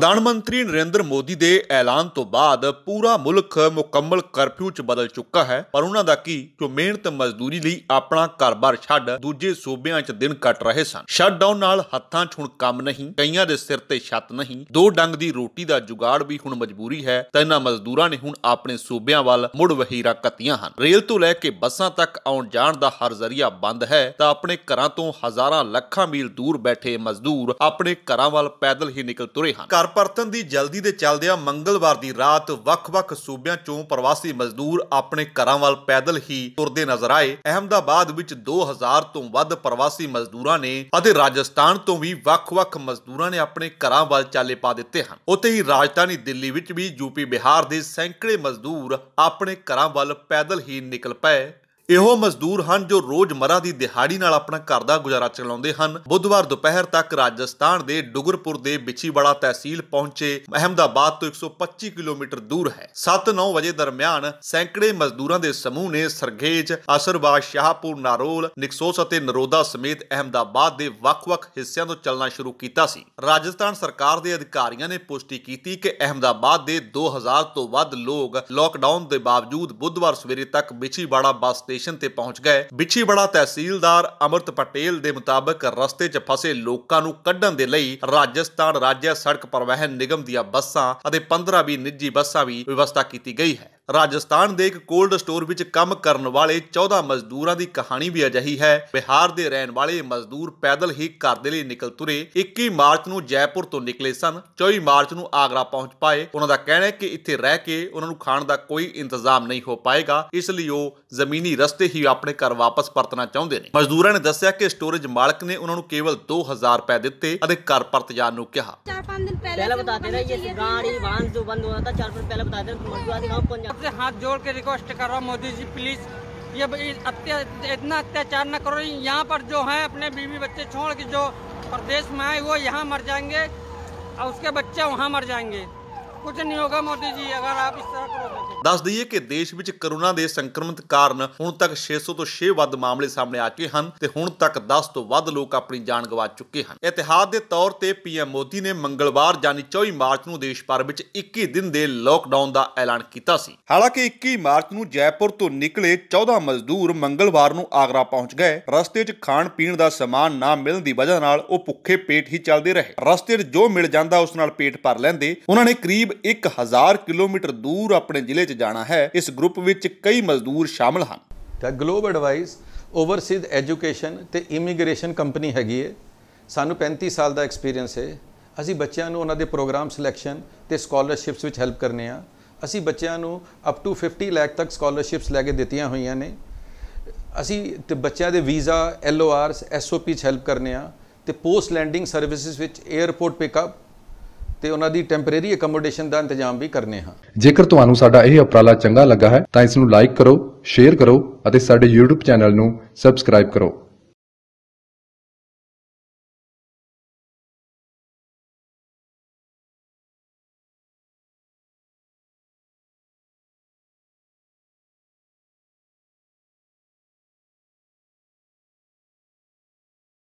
ਪ੍ਰਧਾਨ ਮੰਤਰੀ ਨਰਿੰਦਰ ਮੋਦੀ ਦੇ ਐਲਾਨ ਤੋਂ ਬਾਅਦ ਪੂਰਾ ਮੁਲਕ ਮੁਕੰਮਲ ਕਰਫਿਊ 'ਚ ਬਦਲ ਚੁੱਕਾ ਹੈ ਪਰ ਉਹਨਾਂ ਦਾ ਕੀ ਜੋ ਮਿਹਨਤ ਮਜ਼ਦੂਰੀ ਲਈ ਆਪਣਾ ਘਰ-ਬਾਰ ਛੱਡ ਦੂਜੇ ਸੂਬਿਆਂ 'ਚ ਦਿਨ ਕੱਟ ਰਹੇ ਸਨ ਸ਼ਟਡਾਊਨ ਨਾਲ ਹੱਥਾਂ 'ਚ ਹੁਣ ਕੰਮ ਨਹੀਂ ਕਈਆਂ ਦੇ ਸਿਰ ਤੇ ਛੱਤ ਨਹੀਂ ਦੋ ਡੰਗ ਦੀ ਰੋਟੀ ਦਾ ਜੁਗਾੜ ਵੀ ਹੁਣ ਮਜਬੂਰੀ ਹੈ ਤਾਂ ਇਹਨਾਂ ਮਜ਼ਦੂਰਾਂ ਨੇ ਹੁਣ ਆਪਣੇ ਸੂਬਿਆਂ ਵੱਲ ਮੁੜ ਵਹੀਰਾ ਕੱਤੀਆਂ ਹਨ ਰੇਲ ਤੋਂ ਲੈ ਕੇ ਬੱਸਾਂ ਤੱਕ ਆਉਣ ਜਾਣ ਦਾ ਹਰ ਜ਼ਰੀਆ ਬੰਦ ਹੈ ਤਾਂ ਆਪਣੇ ਘਰਾਂ ਤੋਂ ਹਜ਼ਾਰਾਂ ਲੱਖਾਂ ਮੀਲ ਦੂਰ ਬੈਠੇ ਮਜ਼ਦੂਰ ਆਪਣੇ ਘਰਾਂ ਵੱਲ ਪੈਦਲ ਹੀ ਨਿਕਲ ਤੁਰੇ ਹਨ ਘਰ ਪਰਤਨ ਦੀ ਜਲਦੀ ਦੇ ਚੱਲਦਿਆਂ ਮੰਗਲਵਾਰ ਦੀ ਰਾਤ ਵੱਖ-ਵੱਖ ਸੂਬਿਆਂ ਚੋਂ ਪ੍ਰਵਾਸੀ ਮਜ਼ਦੂਰ ਆਪਣੇ ਘਰਾਂ ਵੱਲ ਪੈਦਲ ਹੀ ਤੁਰਦੇ ਨਜ਼ਰ ਆਏ ਅਹਮਦਾਬਾਦ ਵਿੱਚ 2000 ਤੋਂ ਵੱਧ ਪ੍ਰਵਾਸੀ ਮਜ਼ਦੂਰਾਂ ਨੇ ਅਤੇ ਰਾਜਸਥਾਨ ਤੋਂ ਵੀ ਵੱਖ-ਵੱਖ ਮਜ਼ਦੂਰਾਂ ਨੇ ਆਪਣੇ ਘਰਾਂ ਵੱਲ ਚਾਲੇ ਪਾ ਦਿੱਤੇ ਹਨ ਉੱਥੇ ਹੀ ਰਾਜਧਾਨੀ ਦਿੱਲੀ ਵਿੱਚ ਵੀ ਯੂਪੀ ਬਿਹਾਰ ਦੇ ਸੈਂਕੜੇ ਮਜ਼ਦੂਰ ਆਪਣੇ ਘਰਾਂ ਵੱਲ ਪੈਦਲ ਹੀ ਨਿਕਲ ਪਏ ਇਹੋ ਮਜ਼ਦੂਰ ਹਨ ਜੋ ਰੋਜ਼ਮਰਾ ਦੀ ਦਿਹਾੜੀ ਨਾਲ ਆਪਣਾ ਘਰ ਦਾ ਗੁਜ਼ਾਰਾ ਚਲਾਉਂਦੇ ਹਨ ਬੁੱਧਵਾਰ ਦੁਪਹਿਰ ਤੱਕ ਰਾਜਸਥਾਨ ਦੇ ਡੁਗਰਪੁਰ ਦੇ ਬਿਛੀਵਾੜਾ ਤਹਿਸੀਲ ਪਹੁੰਚੇ ਅਹਮਦਾਬਾਦ ਤੋਂ 125 ਕਿਲੋਮੀਟਰ ਦੂਰ ਹੈ 7-9 ਵਜੇ ਦਰਮਿਆਨ ਸੈਂਕੜੇ ਮਜ਼ਦੂਰਾਂ ਦੇ ਸਮੂਹ ਨੇ ਸਰਗੇਜ ਅਸਰਬਾਦ ਸ਼ਾਹਪੁਰ ਨਾਰੋਲ ਨਿਕਸੋਸ ਅਤੇ ਨਰੋਦਾ ਸਮੇਤ ਅਹਮਦਾਬਾਦ ਦੇ ਵੱਖ-ਵੱਖ ਹਿੱਸਿਆਂ ਤੋਂ ਚੱਲਣਾ ਸ਼ੁਰੂ ਕੀਤਾ ਸੀ ਰਾਜਸਥਾਨ ਸਰਕਾਰ ਦੇ ਅਧਿਕਾਰੀਆਂ ਨੇ ਪੁਸ਼ਟੀ ਕੀਤੀ ਕਿ ਅਹਮਦਾਬਾਦ ਦੇ 2000 ਤੋਂ ਵੱਧ ਲੋਕ ਲਾਕਡਾਊਨ ਦੇ ਬਾਵਜੂਦ ਬੁੱਧਵਾਰ ਸਵੇਰੇ ਤੱਕ ਬਿਛੀਵਾੜਾ ਬੱਸ ਸਟੇਸ਼ਨ ਤੇ ਪਹੁੰਚ ਗਏ ਬੜਾ ਤਹਿਸੀਲਦਾਰ ਅਮਰਤ ਪਟੇਲ ਦੇ ਮੁਤਾਬਕ ਰਸਤੇ 'ਚ ਫਸੇ ਲੋਕਾਂ ਨੂੰ ਕੱਢਣ ਦੇ ਲਈ ਰਾਜਸਥਾਨ ਰਾਜ ਸੜਕ ਪਰਿਵਹਨ ਨਿਗਮ ਦੀਆਂ ਬੱਸਾਂ ਅਤੇ 15 ਵੀ ਨਿੱਜੀ ਬੱਸਾਂ ਵੀ ਵਿਵਸਥਾ ਕੀਤੀ ਗਈ ਹੈ ਰਾਜਸਥਾਨ ਦੇ ਇੱਕ ਕੋਲਡ ਸਟੋਰ ਵਿੱਚ ਕੰਮ ਕਰਨ ਵਾਲੇ 14 ਮਜ਼ਦੂਰਾਂ ਦੀ ਕਹਾਣੀ ਵੀ ਅਜਹੀ ਹੈ ਬਿਹਾਰ ਦੇ ਰਹਿਣ ਵਾਲੇ ਮਜ਼ਦੂਰ ਪੈਦਲ ਹੀ ਘਰ ਦੇ ਲਈ ਨਿਕਲ ਤੁਰੇ 21 ਮਾਰਚ ਨੂੰ ਜੈਪੁਰ ਤੋਂ ਨਿਕਲੇ ਸਨ 24 ਮਾਰਚ ਨੂੰ ਆਗਰਾ ਪਹੁੰਚ ਪਾਏ ਉਹਨਾਂ ਦਾ ਕਹਿਣਾ ਹੈ ਕਿ ਇੱਥੇ ਰਹਿ ਕੇ ਉਹਨਾਂ ਨੂੰ ਖਾਣ ਦਾ ਕੋਈ ਇੰਤਜ਼ਾਮ ਨਹੀਂ ਹੋ ਪਾਏਗਾ ਇਸ ਲਈ ਉਹ ਜ਼ਮੀਨੀ ਰਸਤੇ ਹੀ ਆਪਣੇ ਘਰ ਵਾਪਸ ਪਰਤਣਾ ਚਾਹੁੰਦੇ ਨੇ ਮਜ਼ਦੂਰਾਂ ਨੇ ਦੱਸਿਆ ਕਿ ਸਟੋਰੇਜ ਮਾਲਕ ਨੇ ਉਹਨਾਂ ਨੂੰ ਕੇਵਲ 2000 ਰੁਪਏ ਦਿੱਤੇ ਅਤੇ ਘਰ ਪਰਤ ਜਾਣ ਨੂੰ ਕਿਹਾ 4-5 दिन पहले बताते ना ये गाड़ी वाहन जो बंद हो रहा था चार दिन पहले बताते मजदूर से हाथ जोड़ के रिक्वेस्ट कर रहा हूँ मोदी जी प्लीज़ ये अत्या, इतना अत्याचार ना करो यहाँ पर जो है अपने बीवी बच्चे छोड़ के जो प्रदेश में आए वो यहाँ मर जाएंगे और उसके बच्चे वहाँ मर जाएंगे ਕੁਝ ਨਹੀਂ ਹੋਗਾ ਮੋਦੀ ਜੀ ਅਗਰ ਆਪ ਇਸ ਤਰ੍ਹਾਂ ਕਰੋਗੇ ਦੱਸ ਦਈਏ ਕਿ ਦੇਸ਼ ਵਿੱਚ ਕਰੋਨਾ ਦੇ ਸੰਕਰਮਿਤ ਕਾਰਨ ਹੁਣ ਤੱਕ 600 ਤੋਂ 6 ਵੱਧ ਮਾਮਲੇ ਸਾਹਮਣੇ ਆ ਚੁੱਕੇ ਹਨ ਤੇ ਹੁਣ ਤੱਕ 10 ਤੋਂ ਵੱਧ ਲੋਕ ਆਪਣੀ ਜਾਨ ਗਵਾ ਚੁੱਕੇ ਹਨ ਇਤਿਹਾਸ ਦੇ ਤੌਰ ਤੇ ਪੀਐਮ ਮੋਦੀ ਨੇ ਮੰਗਲਵਾਰ ਯਾਨੀ 24 ਮਾਰਚ ਨੂੰ ਦੇਸ਼ ਭਰ ਵਿੱਚ 21 ਦਿਨ ਦੇ ਲੋਕਡਾਊਨ ਦਾ ਐਲਾਨ ਕੀਤਾ ਸੀ ਹਾਲਾਂਕਿ 21 ਮਾਰਚ ਨੂੰ ਜੈਪੁਰ ਤੋਂ ਨਿਕਲੇ 14 ਮਜ਼ਦੂਰ ਮੰਗਲਵਾਰ ਨੂੰ ਆਗਰਾ ਪਹੁੰਚ ਗਏ ਰਸਤੇ 'ਚ ਖਾਣ ਪੀਣ ਦਾ ਸਮਾਨ ਨਾ ਮਿਲਣ ਦੀ ਵਜ੍ਹਾ ਨਾਲ ਉਹ ਭੁੱਖੇ ਪੇਟ ਹੀ ਚੱਲਦੇ ਰਹੇ ਰਸਤੇ 'ਚ ਜੋ ਮਿਲ ਜਾਂਦਾ ਉਸ ਨਾਲ ਪੇਟ ਭਰ ਲੈਂਦੇ ਉਹਨਾਂ ਨੇ ਕਰੀਬ 1000 ਕਿਲੋਮੀਟਰ ਦੂਰ ਆਪਣੇ ਜ਼ਿਲ੍ਹੇ 'ਚ ਜਾਣਾ ਹੈ ਇਸ ਗਰੁੱਪ ਵਿੱਚ ਕਈ ਮਜ਼ਦੂਰ ਸ਼ਾਮਲ ਹਨ ਤਾਂ ਗਲੋਬ ਐਡਵਾਈਸ ਓਵਰਸੀਜ਼ ਐਜੂਕੇਸ਼ਨ ਤੇ ਇਮੀਗ੍ਰੇਸ਼ਨ ਕੰਪਨੀ ਹੈਗੀ ਹੈ ਸਾਨੂੰ 35 ਸਾਲ ਦਾ ਐਕਸਪੀਰੀਅੰਸ ਹੈ ਅਸੀਂ ਬੱਚਿਆਂ ਨੂੰ ਉਹਨਾਂ ਦੇ ਪ੍ਰੋਗਰਾਮ ਸਿਲੈਕਸ਼ਨ ਤੇ ਸਕਾਲਰਸ਼ਿਪਸ ਵਿੱਚ ਹੈਲਪ ਕਰਨੇ ਆ ਅਸੀਂ ਬੱਚਿਆਂ ਨੂੰ ਅਪ ਟੂ 50 ਲੱਖ ਤੱਕ ਸਕਾਲਰਸ਼ਿਪਸ ਲੈ ਕੇ ਦਿੱਤੀਆਂ ਹੋਈਆਂ ਨੇ ਅਸੀਂ ਤੇ ਬੱਚਿਆਂ ਦੇ ਵੀਜ਼ਾ ਐਲਓਆਰਸ ਐਸਓਪੀ ਚ ਹੈਲਪ ਕਰਨੇ ਆ ਤੇ ਪੋਸਟ ਲੈਂਡਿੰਗ ਸਰਵਿਸਿਜ਼ ਵਿੱਚ 에어ਪੋਰਟ ਪਿਕਅਪ ਤੇ ਉਹਨਾਂ ਦੀ ਟੈਂਪਰੇਰੀ ਅਕਮੋਡੇਸ਼ਨ ਦਾ ਇੰਤਜ਼ਾਮ ਵੀ ਕਰਨੇ ਹਾਂ ਜੇਕਰ ਤੁਹਾਨੂੰ ਸਾਡਾ ਇਹ ਉਪਰਾਲਾ ਚੰਗਾ ਲੱਗਾ ਹੈ ਤਾਂ ਇਸ ਨੂੰ ਲਾਈਕ ਕਰੋ ਸ਼ੇਅਰ ਕਰੋ ਅਤੇ ਸਾਡੇ YouTube ਚੈਨਲ ਨੂੰ ਸਬਸਕ੍ਰਾਈਬ ਕਰੋ